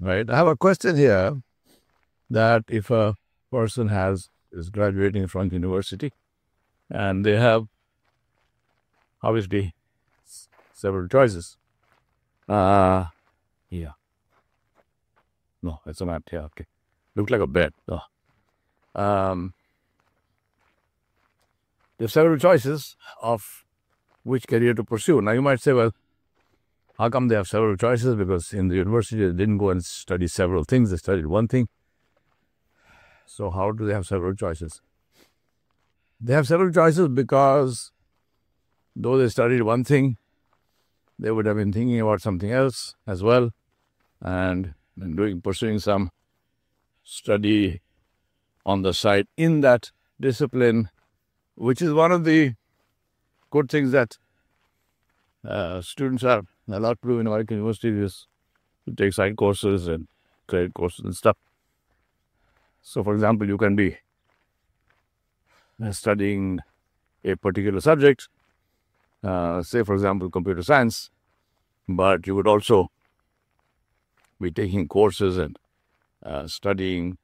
right? I have a question here that if a person has is graduating from university and they have obviously several choices. Ah, uh, yeah. No, it's a map here. Yeah, okay, looks like a bed. Oh. Um, there are several choices of which career to pursue. Now you might say, well, how come they have several choices? Because in the university, they didn't go and study several things. They studied one thing. So how do they have several choices? They have several choices because though they studied one thing, they would have been thinking about something else as well and doing pursuing some study on the side in that discipline, which is one of the good things that uh, students are a lot of people in American universities is take side courses and credit courses and stuff. So, for example, you can be uh, studying a particular subject, uh, say, for example, computer science, but you would also be taking courses and uh, studying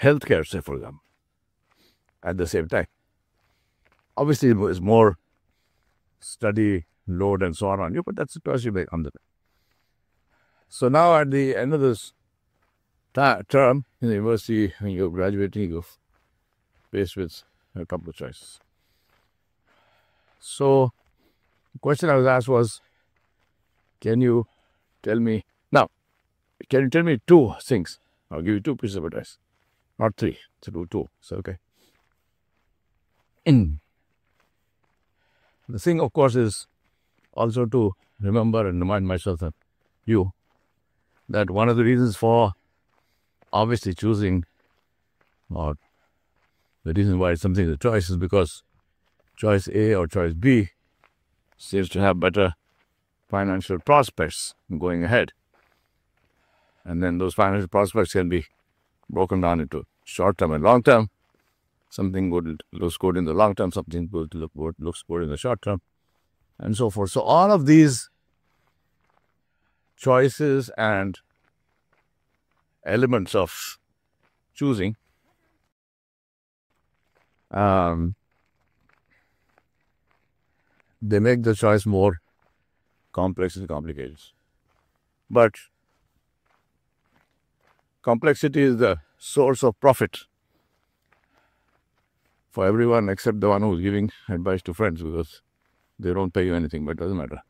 healthcare, say, for example, at the same time. Obviously, it's more study load and so on on you, but that's a tertiary under that. So now at the end of this term in the university, when you're graduating, you're faced with a couple of choices. So the question I was asked was, can you tell me, now, can you tell me two things? I'll give you two pieces of advice, not three, so do two, so okay. In. The thing, of course, is also to remember and remind myself and you that one of the reasons for obviously choosing or the reason why something is a choice is because choice A or choice B seems to have better financial prospects going ahead. And then those financial prospects can be broken down into short term and long term. Something good looks good in the long term, something good looks good in the short term and so forth. So all of these choices and elements of choosing um, they make the choice more complex and complicated. But complexity is the source of profit for everyone except the one who's giving advice to friends because they don't pay you anything, but it doesn't matter.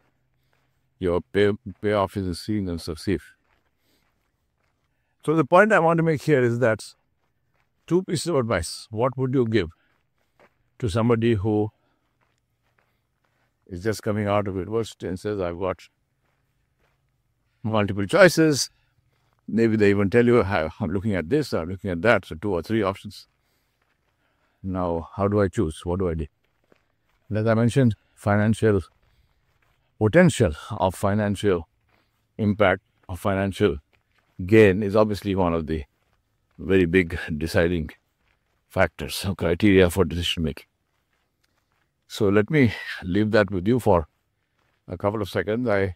Your pay, payoff is seeing them safe. So the point I want to make here is that two pieces of advice. What would you give to somebody who is just coming out of university and says, I've got multiple choices. Maybe they even tell you, I'm looking at this, I'm looking at that. So two or three options. Now, how do I choose? What do I do? And as I mentioned, financial potential of financial impact of financial gain is obviously one of the very big deciding factors or criteria for decision making. So let me leave that with you for a couple of seconds. I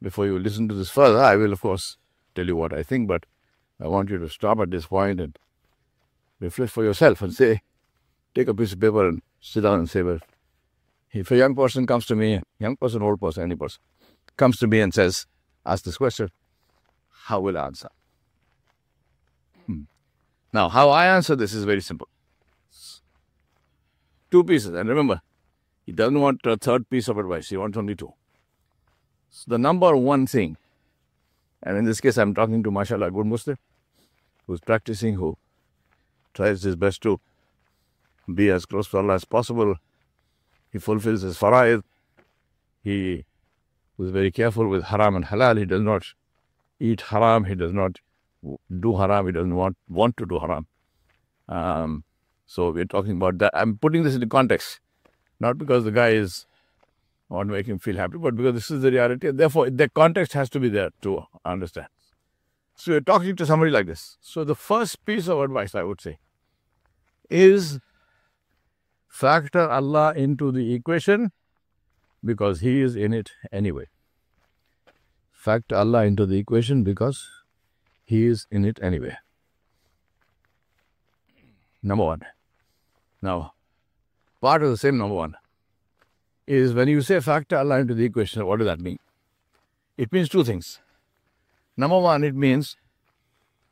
before you listen to this further, I will of course tell you what I think, but I want you to stop at this point and reflect for yourself and say, take a piece of paper and sit down and say, well, if a young person comes to me, young person, old person, any person, comes to me and says, ask this question, how will I answer? Hmm. Now, how I answer this is very simple. Two pieces. And remember, he doesn't want a third piece of advice. He wants only two. So the number one thing, and in this case, I'm talking to, mashallah, good Muslim, who's practicing, who tries his best to be as close to Allah as possible, he fulfills his fara'id. He was very careful with haram and halal. He does not eat haram. He does not do haram. He doesn't want, want to do haram. Um, so we're talking about that. I'm putting this into context, not because the guy is, want to make him feel happy, but because this is the reality. therefore, the context has to be there to understand. So you're talking to somebody like this. So the first piece of advice I would say is factor Allah into the equation because He is in it anyway. Factor Allah into the equation because He is in it anyway. Number one. Now, part of the same number one is when you say factor Allah into the equation, what does that mean? It means two things. Number one, it means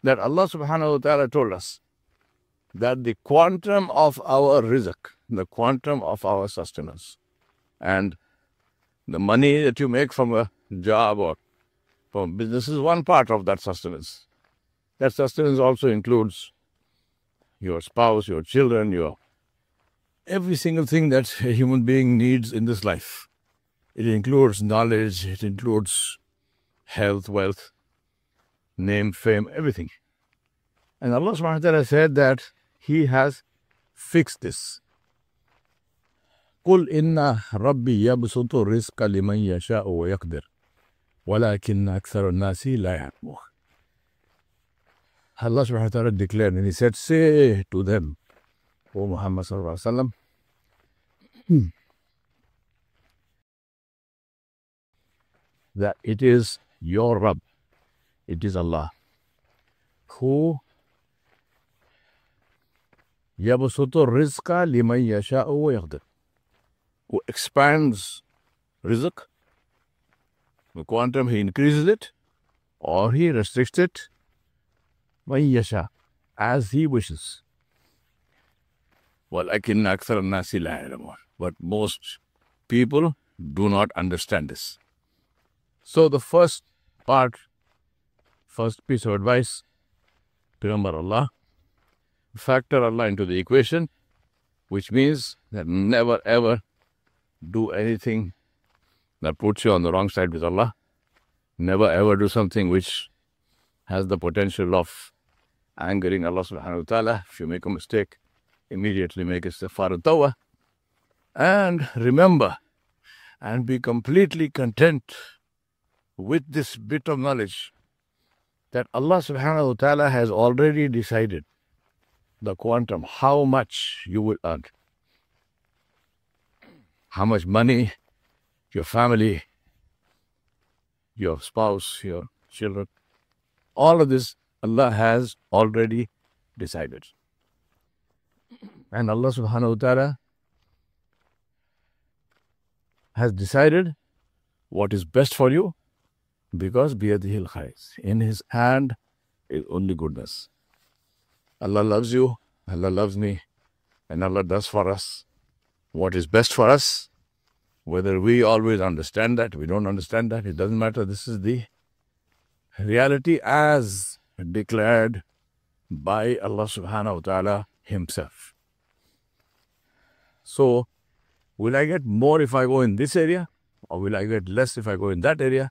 that Allah subhanahu wa ta'ala told us that the quantum of our rizq, the quantum of our sustenance, and the money that you make from a job or from business is one part of that sustenance. That sustenance also includes your spouse, your children, your every single thing that a human being needs in this life. It includes knowledge, it includes health, wealth, name, fame, everything. And Allah subhanahu wa ta'ala said that he has fixed this. قل إن ربي يبسط الرزق لمن يشاء ويقدر ولكن أكثر الناس لا يعلمون. Allah subhanahu wa ta'ala declared and he said, Say to them, O Muhammad sallallahu alayhi wa sallam, hmm, that it is your Rabb, it is Allah, who يبسط الرزق لمن يشاء ويقدر who expands rizq the quantum he increases it or he restricts it من يشاء as he wishes ولكن أكثر الناس لا يعلمون but most people do not understand this so the first part first piece of advice remember Allah factor Allah into the equation, which means that never ever do anything that puts you on the wrong side with Allah. Never ever do something which has the potential of angering Allah subhanahu wa ta'ala. If you make a mistake, immediately make a and And remember and be completely content with this bit of knowledge that Allah subhanahu wa ta'ala has already decided the quantum, how much you will earn, how much money your family, your spouse, your children, all of this Allah has already decided. And Allah subhanahu wa ta'ala has decided what is best for you because biyadihil khayr. In his hand is only goodness. Allah loves you, Allah loves me, and Allah does for us what is best for us. Whether we always understand that, we don't understand that, it doesn't matter. This is the reality as declared by Allah subhanahu wa ta'ala Himself. So, will I get more if I go in this area, or will I get less if I go in that area?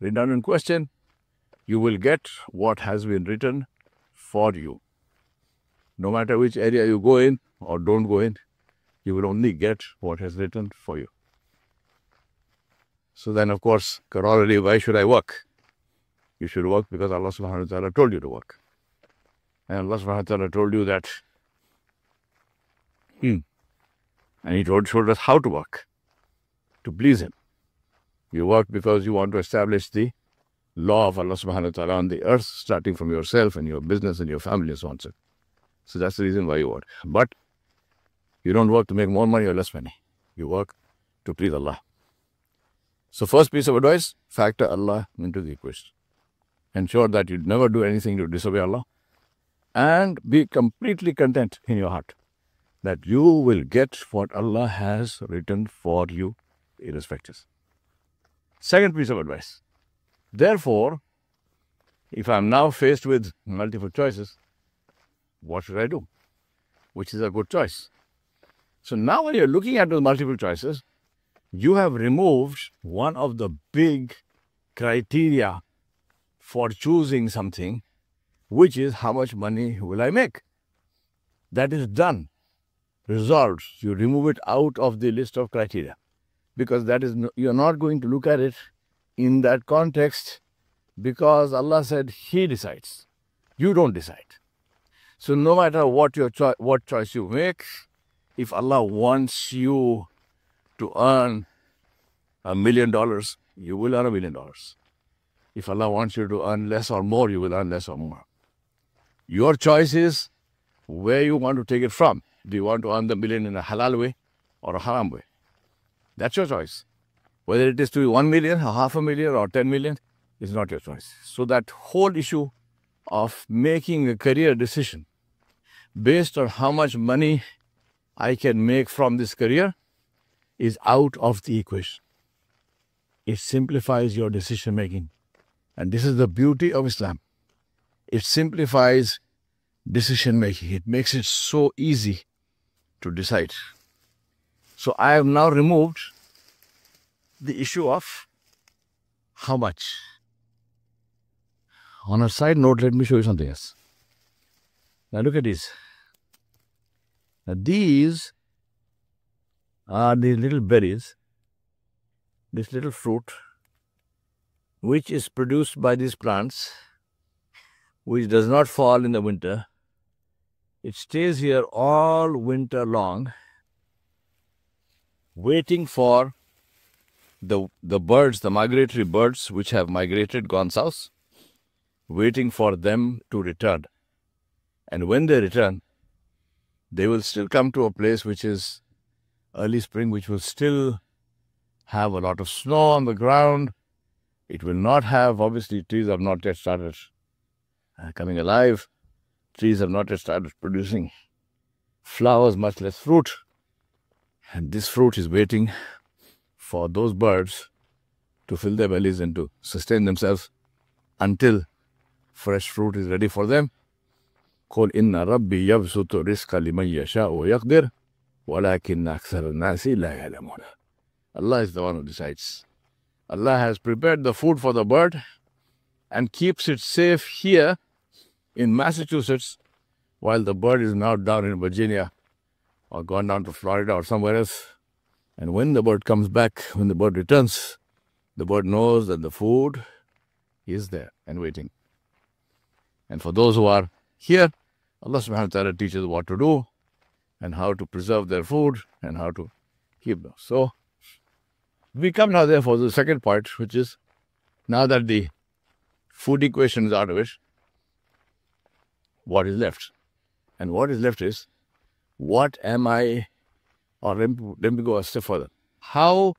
Redundant question. You will get what has been written for you. No matter which area you go in or don't go in, you will only get what is written for you. So then, of course, corollary, why should I work? You should work because Allah subhanahu wa ta'ala told you to work. And Allah subhanahu wa ta'ala told you that. Hmm. And He told, showed us how to work, to please Him. You work because you want to establish the law of Allah subhanahu wa ta'ala on the earth, starting from yourself and your business and your family and so on so so that's the reason why you work. But you don't work to make more money or less money. You work to please Allah. So first piece of advice, factor Allah into the equation. Ensure that you never do anything to disobey Allah. And be completely content in your heart that you will get what Allah has written for you irrespective. Second piece of advice. Therefore, if I'm now faced with multiple choices, what should I do? Which is a good choice. So now when you're looking at those multiple choices, you have removed one of the big criteria for choosing something, which is how much money will I make? That is done, resolved. You remove it out of the list of criteria because that is no, you're not going to look at it in that context because Allah said He decides. You don't decide. So no matter what your cho- what choice you make, if Allah wants you to earn a million dollars, you will earn a million dollars. If Allah wants you to earn less or more, you will earn less or more. Your choice is where you want to take it from. Do you want to earn the million in a halal way or a haram way? That's your choice. Whether it is to be 1 million, or half a million, or 10 million is not your choice. So, that whole issue of making a career decision based on how much money I can make from this career is out of the equation. It simplifies your decision making. And this is the beauty of Islam. It simplifies decision making. It makes it so easy to decide. So I have now removed the issue of how much. On a side note, let me show you something else. Now look at this. Now these are these little berries, this little fruit, which is produced by these plants, which does not fall in the winter. It stays here all winter long, waiting for the, the birds, the migratory birds which have migrated, gone south, waiting for them to return. And when they return, they will still come to a place which is early spring, which will still have a lot of snow on the ground. It will not have, obviously, trees have not yet started uh, coming alive. Trees have not yet started producing flowers, much less fruit. And this fruit is waiting for those birds to fill their bellies and to sustain themselves until fresh fruit is ready for them. قل إن ربي يبسط الرزق لمن يشاء ويقدر ولكن أكثر الناس لا يعلمون Allah is the one who decides. Allah has prepared the food for the bird and keeps it safe here in Massachusetts while the bird is now down in Virginia or gone down to Florida or somewhere else. And when the bird comes back, when the bird returns, the bird knows that the food is there and waiting. And for those who are here, Allah subhanahu wa ta'ala teaches what to do and how to preserve their food and how to keep them. So, we come now therefore to the second part, which is now that the food equation is out of it, what is left? And what is left is, what am I, or let me, let me go a step further. How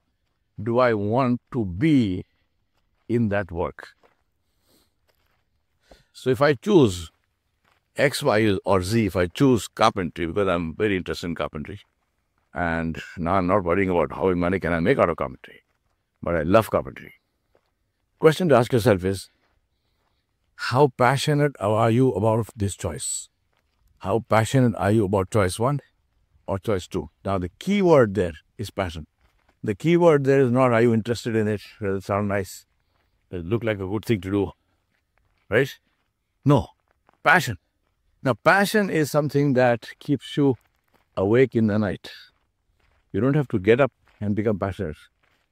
do I want to be in that work? So if I choose X, Y, or Z, if I choose carpentry, because I'm very interested in carpentry, and now I'm not worrying about how much money can I make out of carpentry, but I love carpentry. Question to ask yourself is, how passionate are you about this choice? How passionate are you about choice one or choice two? Now the key word there is passion. The key word there is not are you interested in it? Does it sound nice? Does it look like a good thing to do? Right? No. Passion. Now, passion is something that keeps you awake in the night. You don't have to get up and become passionate.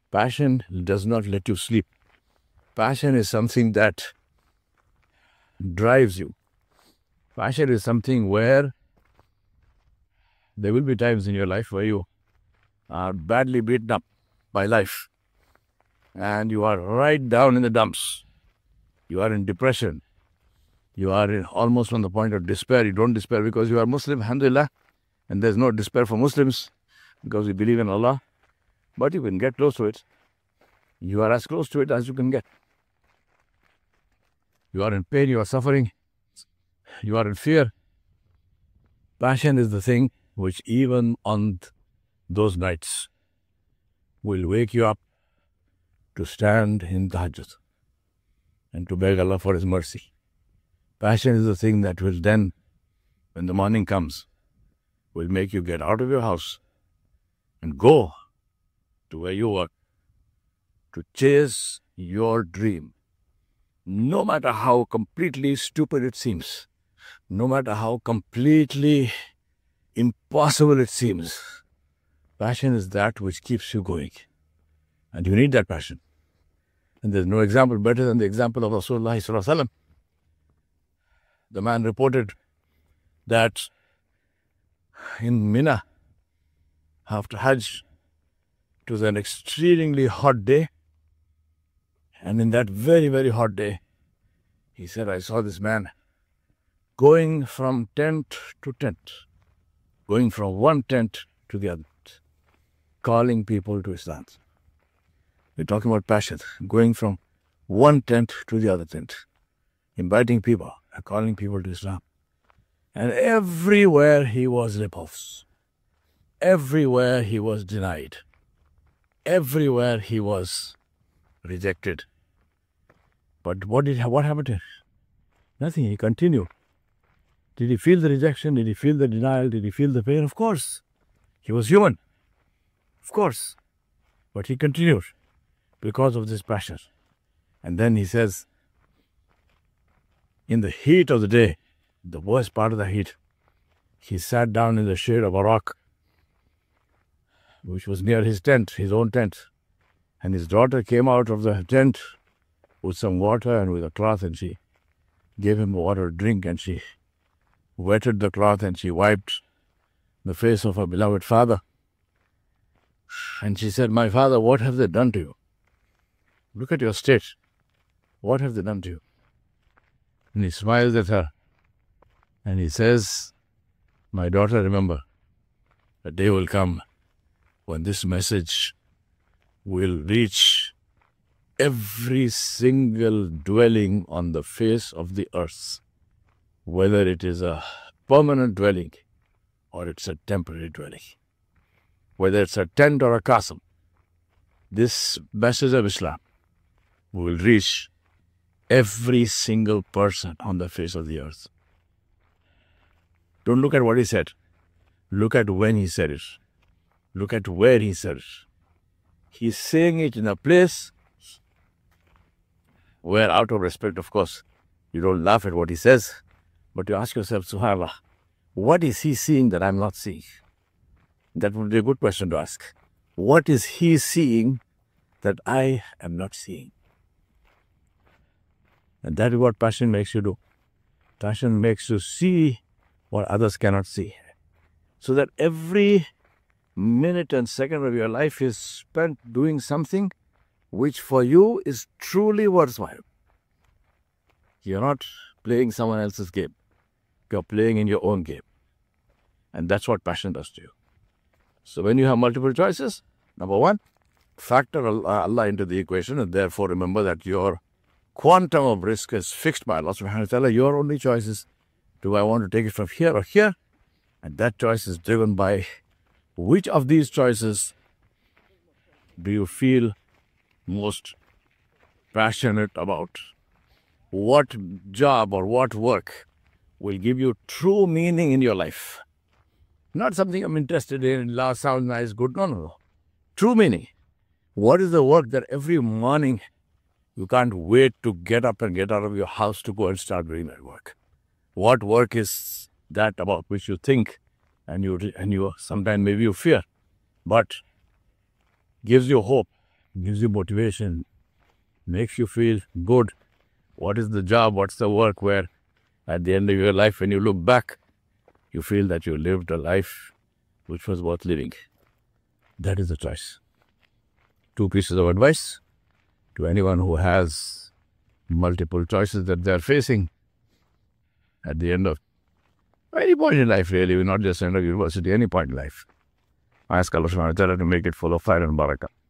Passion does not let you sleep. Passion is something that drives you. Passion is something where there will be times in your life where you are badly beaten up by life and you are right down in the dumps. You are in depression. You are almost on the point of despair. You don't despair because you are Muslim, alhamdulillah. And there's no despair for Muslims because we believe in Allah. But you can get close to it. You are as close to it as you can get. You are in pain, you are suffering, you are in fear. Passion is the thing which, even on those nights, will wake you up to stand in tahajjud and to beg Allah for His mercy. Passion is the thing that will then, when the morning comes, will make you get out of your house and go to where you work to chase your dream. No matter how completely stupid it seems, no matter how completely impossible it seems, passion is that which keeps you going. And you need that passion. And there's no example better than the example of Rasulullah the man reported that in Mina, after Hajj, it was an exceedingly hot day. And in that very, very hot day, he said, I saw this man going from tent to tent, going from one tent to the other, calling people to Islam. We're talking about passion, going from one tent to the other tent, inviting people. Uh, calling people to Islam. And everywhere he was repulsed. Everywhere he was denied. Everywhere he was rejected. But what did what happened to him? Nothing. He continued. Did he feel the rejection? Did he feel the denial? Did he feel the pain? Of course. He was human. Of course. But he continued because of this pressure. And then he says, in the heat of the day, the worst part of the heat, he sat down in the shade of a rock which was near his tent, his own tent. And his daughter came out of the tent with some water and with a cloth, and she gave him water to drink, and she wetted the cloth and she wiped the face of her beloved father. And she said, My father, what have they done to you? Look at your state. What have they done to you? And he smiles at her. And he says, My daughter, remember, a day will come when this message will reach every single dwelling on the face of the earth, whether it is a permanent dwelling or it's a temporary dwelling, whether it's a tent or a castle. This message of Islam will reach every single person on the face of the earth. Don't look at what he said. Look at when he said it. Look at where he said it. He's saying it in a place where, out of respect, of course, you don't laugh at what he says, but you ask yourself, Subhanallah, what is he seeing that I'm not seeing? That would be a good question to ask. What is he seeing that I am not seeing? And that is what passion makes you do. Passion makes you see what others cannot see. So that every minute and second of your life is spent doing something which for you is truly worthwhile. You're not playing someone else's game. You're playing in your own game. And that's what passion does to you. So when you have multiple choices, number one, factor Allah into the equation and therefore remember that your quantum of risk is fixed by Allah subhanahu wa ta'ala. Your only choice is do I want to take it from here or here? And that choice is driven by which of these choices do you feel most passionate about? What job or what work will give you true meaning in your life? Not something I'm interested in, la sounds nice, good. No, no, no. True meaning. What is the work that every morning you can't wait to get up and get out of your house to go and start doing that work. What work is that about which you think and you, and you sometimes maybe you fear, but gives you hope, gives you motivation, makes you feel good. What is the job? What's the work where at the end of your life, when you look back, you feel that you lived a life which was worth living. That is the choice. Two pieces of advice to anyone who has multiple choices that they're facing at the end of any point in life, really, not just end of university, any point in life. I ask Allah to make it full of fire and barakah.